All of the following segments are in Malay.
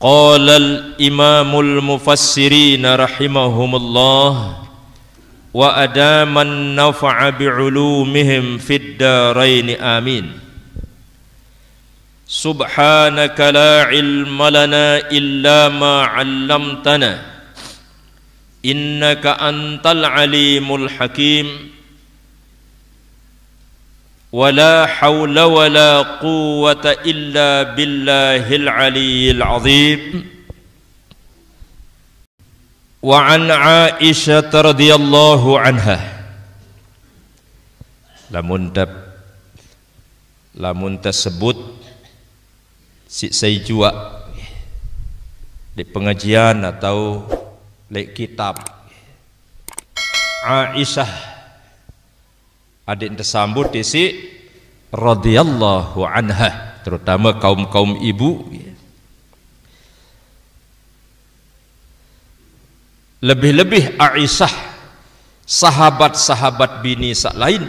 قال الإمام المفسرين رحمهم الله وأدام النفع بعلومهم في الدارين آمين سبحانك لا علم لنا إلا ما علمتنا إنك أنت العليم الحكيم ولا حول ولا قوة إلا بالله العلي العظيم وعن عائشة رضي الله عنها لمن تب لمن تسبت si sejua di pengajian atau di kitab Aisyah adik tersambut di si radhiyallahu anha terutama kaum-kaum ibu lebih-lebih Aisyah sahabat-sahabat bini sak lain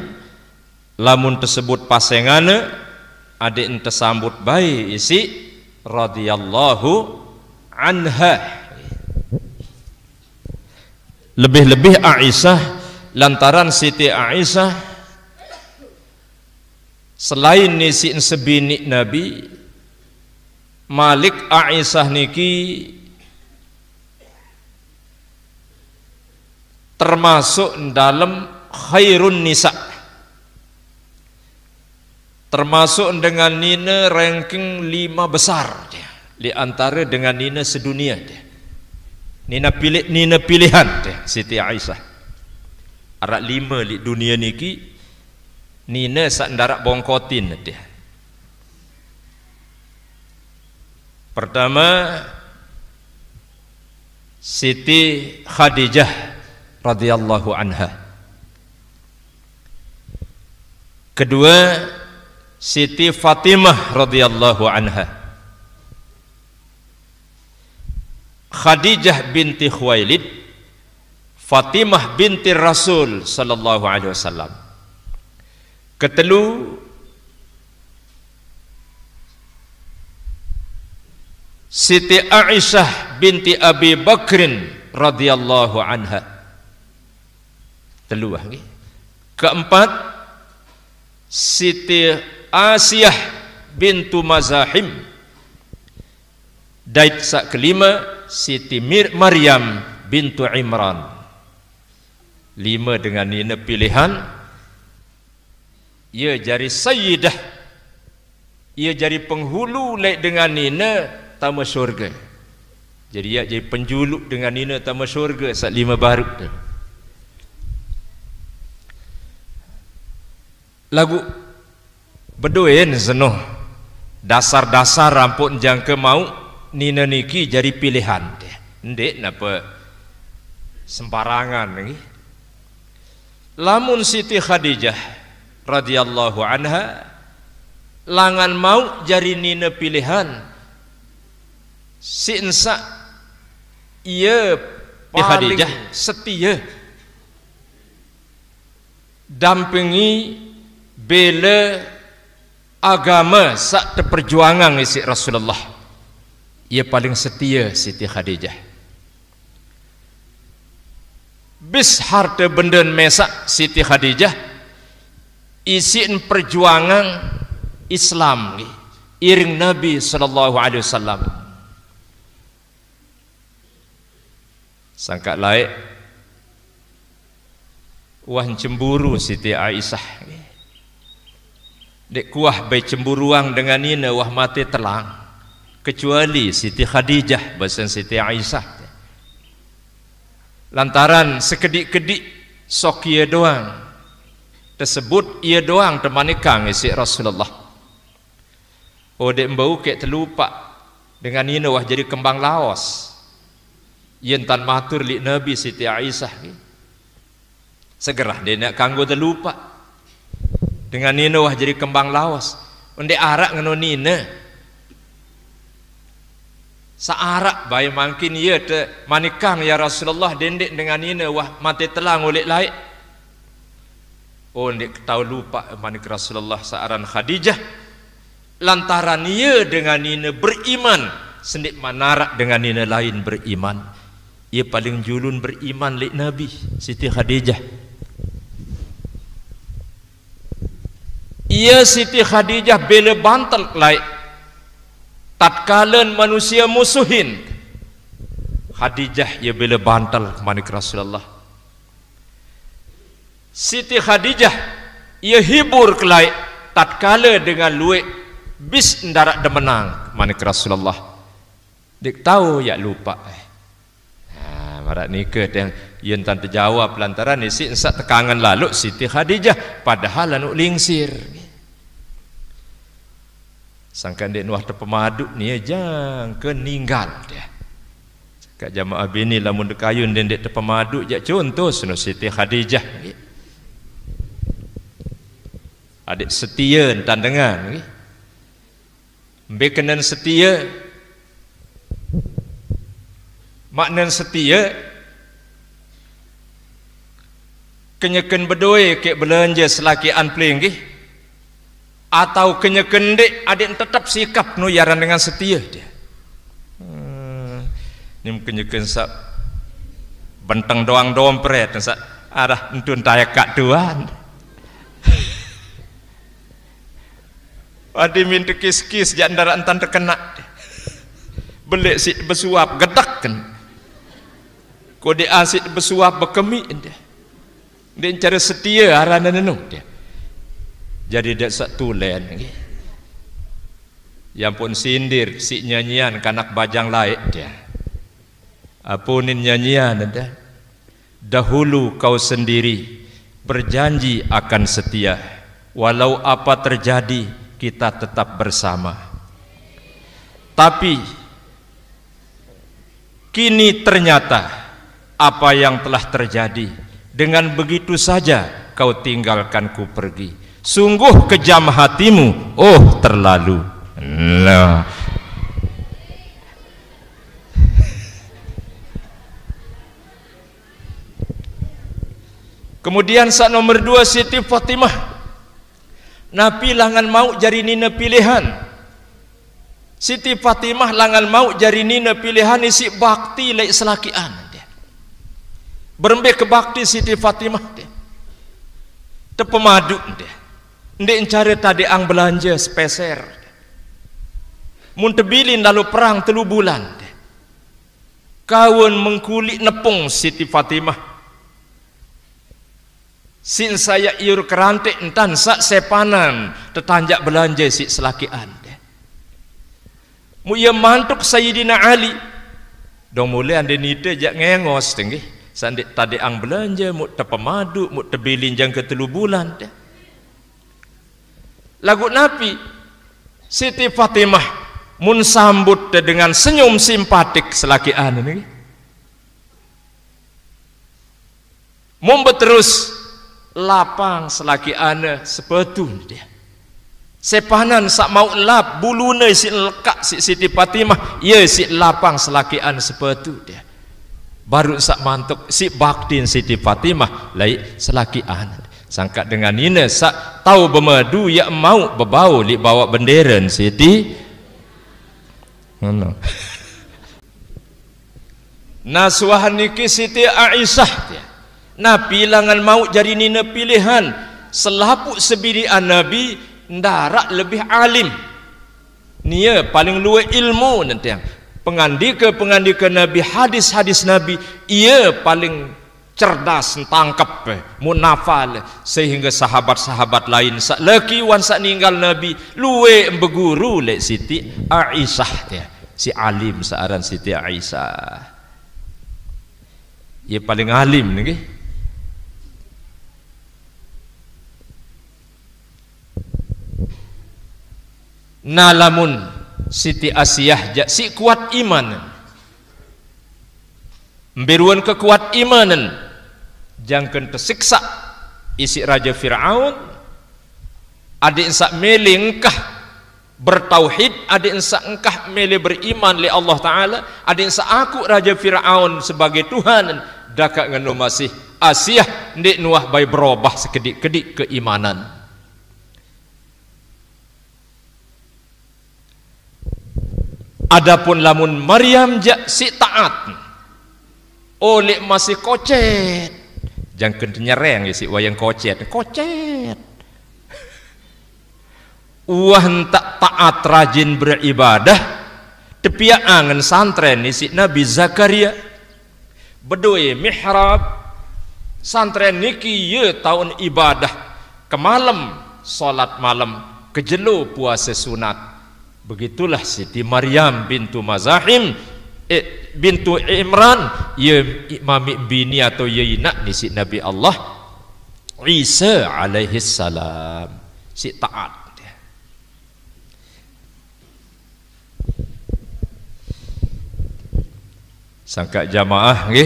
lamun tersebut pasengane adik tersambut baik isi radhiyallahu anha lebih-lebih Aisyah lantaran Siti Aisyah selain nisin sebini nabi Malik Aisyah niki termasuk dalam khairun nisa termasuk dengan Nina ranking lima besar dia di antara dengan Nina sedunia dia Nina pilih Nina pilihan dia Siti Aisyah arak lima di dunia niki Nina sandarak bongkotin dia. Pertama Siti Khadijah radhiyallahu anha. Kedua Siti Fatimah radhiyallahu anha. Khadijah binti Khuwailid Fatimah binti Rasul sallallahu alaihi wasallam. Ketelu Siti Aisyah binti Abi Bakrin radhiyallahu anha. Telu lagi. Keempat Siti Asiyah bintu Mazahim. Dait sak kelima Siti Mir Maryam bintu Imran. Lima dengan ini pilihan ia jari sayyidah ia jari penghulu lek dengan nina tama syurga jadi ia jadi penjuluk dengan nina tama syurga saat lima baru tu lagu beduin senuh dasar-dasar rampuk jangka mau nina niki jadi pilihan dia ndek napa sembarangan lagi lamun siti khadijah radhiyallahu anha langan mau jari nina pilihan si insa ia paling setia dampingi bela agama sak perjuangan si Rasulullah ia paling setia Siti Khadijah bis harta benda mesak Siti Khadijah isin perjuangan Islam iring Nabi sallallahu alaihi wasallam sangka laik wah cemburu Siti Aisyah dek kuah bai cemburuang dengan ini wah mati telang kecuali Siti Khadijah bahasa Siti Aisyah lantaran sekedik-kedik sokia doang tersebut ia doang termanikang isi Rasulullah oh dek mbau kek terlupa dengan ini wah jadi kembang laos yang tan matur li Nabi Siti Aisyah segera dia nak kanggo terlupa dengan ini wah jadi kembang laos undi arak ngenu nina Saarak bayi mungkin ia te manikang ya Rasulullah dendek dengan ini wah mati telang oleh laik. Oh nek tahu lupa manik Rasulullah saaran Khadijah lantaran ia dengan ini beriman sendik manarak dengan ini lain beriman ia paling julun beriman lek Nabi Siti Khadijah ia Siti Khadijah bela bantal laik tatkalen manusia musuhin Khadijah ia bela bantal manik Rasulullah Siti Khadijah ia hibur kelai tatkala dengan luik bis ndarak demenang mana ke Rasulullah dik tahu ya lupa eh ha marak nikah yang yen tante jawab lantaran isi ensak tekangan lalu Siti Khadijah padahal lalu lingsir sangka dik nuah terpemadu ni jang keninggal dia kat jamaah bini lamun dekayun dan dik terpemadu jak contoh seno Siti Khadijah adik setia dan dengan okay? Bekenan setia Maknan setia Kenyekan berdoi ke belanja selaki anpling okay? Atau kenyekan dek adik tetap sikap nuyaran dengan setia dia hmm, Ini kenyekan sak Benteng doang dompret Sak Arah entun tayak kak tuan. Wadi minta kis-kis jangan darah entan terkena. Belik si bersuap gedak kan. Ko di asit ah bersuap berkemi dia. Dia cara setia arana nenu dia. Jadi dia satu lain lagi. Yang pun sindir si nyanyian kanak bajang laik dia. Apunin nyanyian dia. Dahulu kau sendiri berjanji akan setia. Walau apa terjadi, kita tetap bersama. Tapi kini ternyata apa yang telah terjadi dengan begitu saja kau tinggalkan ku pergi. Sungguh kejam hatimu, oh terlalu. Nah. Kemudian saat nomor dua Siti Fatimah Nabi langan mau jari nina pilihan Siti Fatimah langan mau jari nina pilihan isi bakti lek selakian dia. Berembek ke bakti Siti Fatimah Te pemadu Nde Ndek encare tadi ang belanja sepeser. Mun tebilin lalu perang telu bulan Kawan mengkulik nepung Siti Fatimah. Sin saya iur kerantik entan sak sepanan tetanjak belanja si selaki anda. Mu ia mantuk Sayyidina Ali. Dong mulai anda nita jak ngengos tinggi. Sandik tadi ang belanja mu tepemadu mu tebilin jang ketelubulan de. Lagu napi, Siti Fatimah mun sambut de dengan senyum simpatik selaki anda ni. Mumbet terus lapang selagi ana sebetul dia sepanan sak mau lap bulu si lekak si siti fatimah ye si lapang selagi ana sebetul dia baru sak mantuk si baktin siti fatimah lai selagi ana Sangka dengan ini sak tahu bermadu ya mau bebau li bawa bendera siti mana Nasuhan niki Siti Aisyah dia. Nabi langan maut jadi nina pilihan selaput sebiri an Nabi darak lebih alim nia paling luar ilmu nanti yang pengandika ke Nabi hadis-hadis Nabi ia paling cerdas tangkap eh, munafal sehingga sahabat-sahabat lain sak wan sak ninggal Nabi luwe beguru lek Siti Aisyah dia. Ya. si alim saaran Siti Aisyah ia paling alim nggih nalamun siti asiyah si kuat iman mbiruan kekuat imanan jangkeun tersiksa isi raja firaun adik insa melingkah bertauhid adik insa engkah mele beriman li Allah taala adik insa aku raja firaun sebagai tuhan dakak ngan masih asiyah ndik nuah bai berubah sekedik-kedik keimanan Adapun lamun Maryam ja si taat. Oleh masih kocet. Jangan nyereng ya si wayang kocet. Kocet. Wah tak taat rajin beribadah. Tapi angen santren isi Nabi Zakaria. Bedoi mihrab. Santren niki ye tahun ibadah. Kemalam. Solat malam. Kejelo puasa sunat. Begitulah Siti Maryam bintu Mazahim eh, bintu Imran ya mami bini atau ya inak ni si Nabi Allah Isa alaihi salam si taat Sangka jamaah ni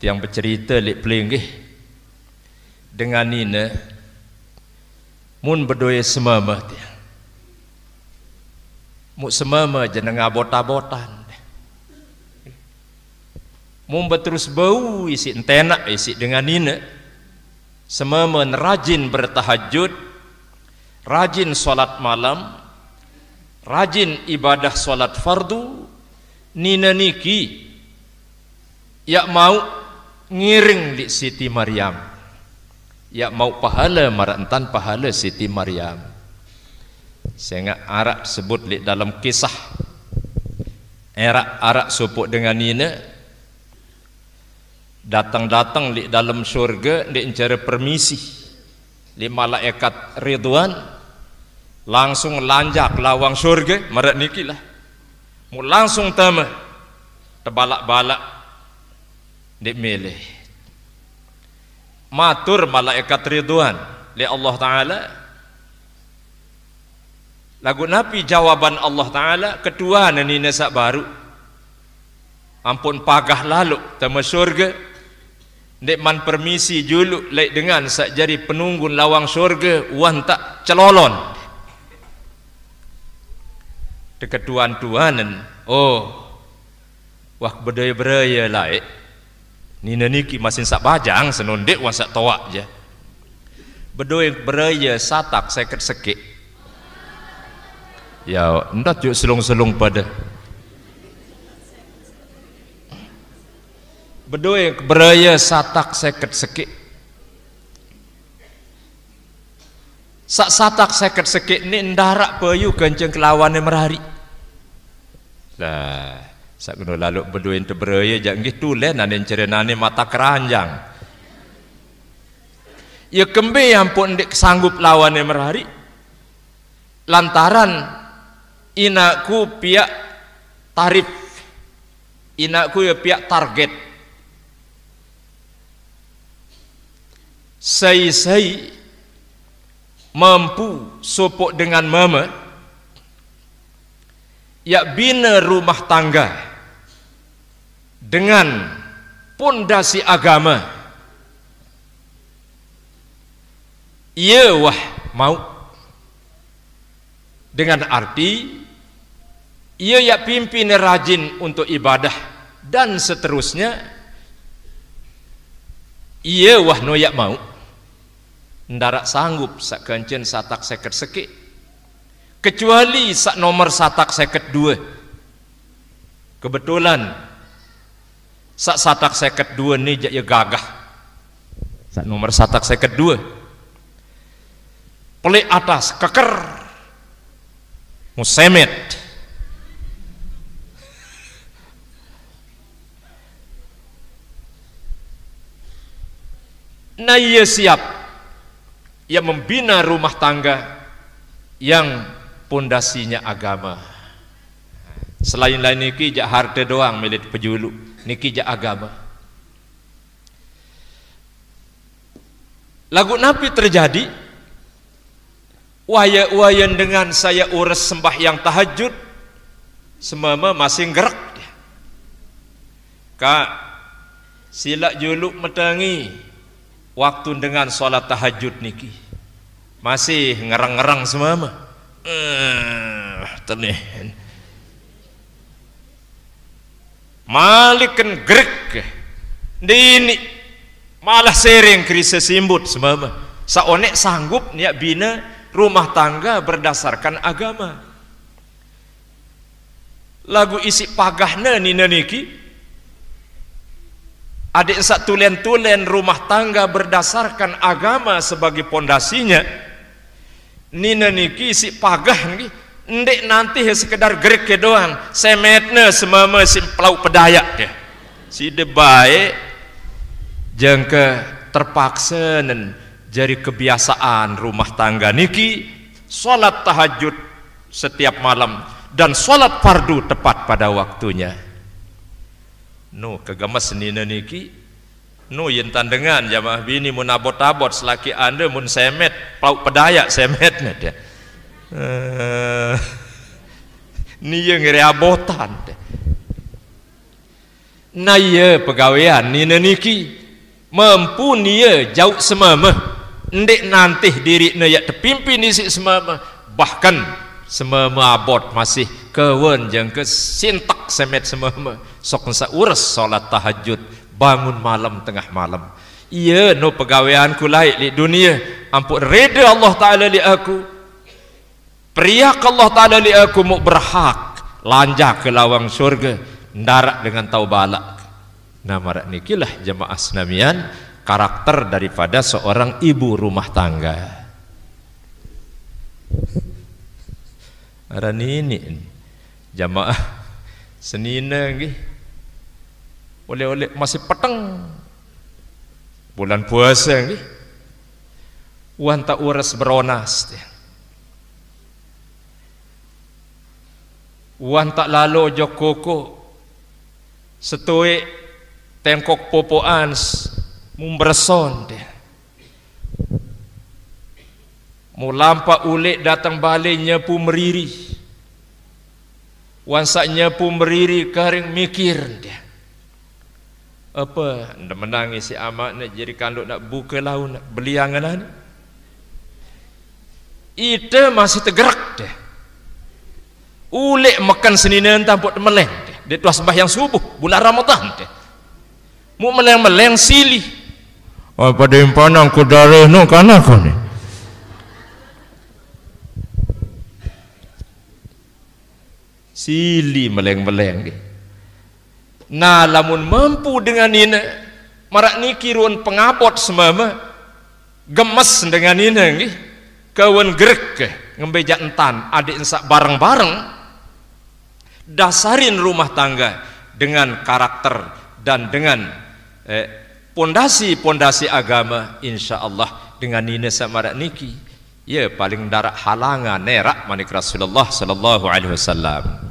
Tiang bercerita lip pling ni Dengan ini Mun berdoa semua mah Muk semama jenengah botah-botan. Mumba terus bau isi entenak isi dengan ini. Semama rajin bertahajud. Rajin solat malam. Rajin ibadah solat fardu. Nina niki. Ya mau ngiring di Siti Maryam. Ya mau pahala marantan pahala Siti Maryam. Saya sehingga arak sebut di dalam kisah era arak supuk dengan ini datang-datang di dalam syurga di cara permisi di malaikat Ridwan langsung lanjak lawang syurga mereka nikilah mu langsung tema terbalak-balak di milih matur malaikat Ridwan li Allah Ta'ala Lagu napi jawaban Allah Ta'ala Ketua nani nasak baru Ampun pagah lalu Tama syurga Nikman permisi juluk Lek dengan sak jari penunggun lawang syurga Wan tak celolon Deketuan tuanen Oh Wah berdaya beraya laik eh. Nina niki masih sak bajang Senundik wan sak toak je Berdaya beraya satak Sekit-sekit ya ndak juk selung selung pada bedoe beraya satak seket sekit. sak satak seket sekit ni ndarak bayu kenceng kelawan ni merari lah sak kena lalu berdua ente beraya jak nggih tu leh nan ni mata keranjang ya yang pun ndek sanggup lawan ni merari lantaran inaku pihak tarif inaku ya pihak target Saya-saya mampu sopok dengan mama ya bina rumah tangga dengan pondasi agama Ya wah mau dengan arti ia ya pimpin rajin untuk ibadah dan seterusnya ia wah no yak mau ndarak sanggup sak kencen satak seket sekit kecuali sak nomor satak seket dua kebetulan sak satak seket dua ni jak ya gagah sak nomor satak seket dua pelik atas keker Musemet Nah ia siap Ia membina rumah tangga Yang pondasinya agama Selain-lain niki jak harta doang milik pejulu Niki jak agama Lagu Nabi Terjadi waya wayan dengan saya ures sembah yang tahajud semama masih gerak Kak silak juluk metangi waktu dengan solat tahajud niki masih ngerang-ngerang semama uh, eh, tenih. malikan gerak di ini malah sering krisis imbut semama saonek sanggup niak bina rumah tangga berdasarkan agama. Lagu isi pagahna nina niki. Adik sak tulen-tulen rumah tangga berdasarkan agama sebagai pondasinya. Nina niki isi pagah ni. Ndik nanti ya sekedar gerik ke doang. Semetna semama si pelau pedayak ke. Si debaik jangka terpaksa nen jadi kebiasaan rumah tangga niki salat tahajud setiap malam dan salat fardu tepat pada waktunya nu kegemes nina niki nu yang tandengan jamaah bini mun abot-abot selaki anda mun semet pau pedaya semet na dia eh, ni yang reabotan na ye pegawaian nina niki mampu ni jauh sememeh ndik nanti diri ne yak dipimpin isi semua bahkan semua abot masih kewen jeng ke semet semua sok nsa urus solat tahajud bangun malam tengah malam iya no pegawaian ku layak di dunia ampuk reda Allah Ta'ala li aku priak Allah Ta'ala li aku muk berhak lanjak ke lawang surga ndarak dengan taubalak nama rak nikilah jemaah senamian karakter daripada seorang ibu rumah tangga. Ada ini jamaah senina lagi. Oleh-oleh masih petang bulan puasa lagi. Uang tak uras beronas. Uang tak lalu jokoko setui tengkok popoans. Setuik mumbersonde mulampa ulik datang baliknya pun meriri wansaknya pun meriri kering mikir dia apa nak menangis si amat nak jadi kanduk nak buka laun nak beli angganan? lain masih tergerak dia ulik makan senina entah buat meleng dia, dia tuas sembah yang subuh bulan ramadhan dia mu meleng-meleng silih Oh, pada yang panang ku darah ni, kan aku ni. Sili meleng-meleng ni. Nah, lamun mampu dengan ini, marak ni kiruan pengapot semua. gemes dengan ini ni, kawan gerak ke, ngembeja entan, adik insak bareng-bareng, dasarin rumah tangga dengan karakter dan dengan eh, pondasi-pondasi agama insyaallah dengan nina samarak niki ya paling darak halangan nerak manik Rasulullah sallallahu alaihi wasallam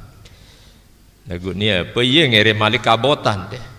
lagu ni apa ye ngere malik abotan deh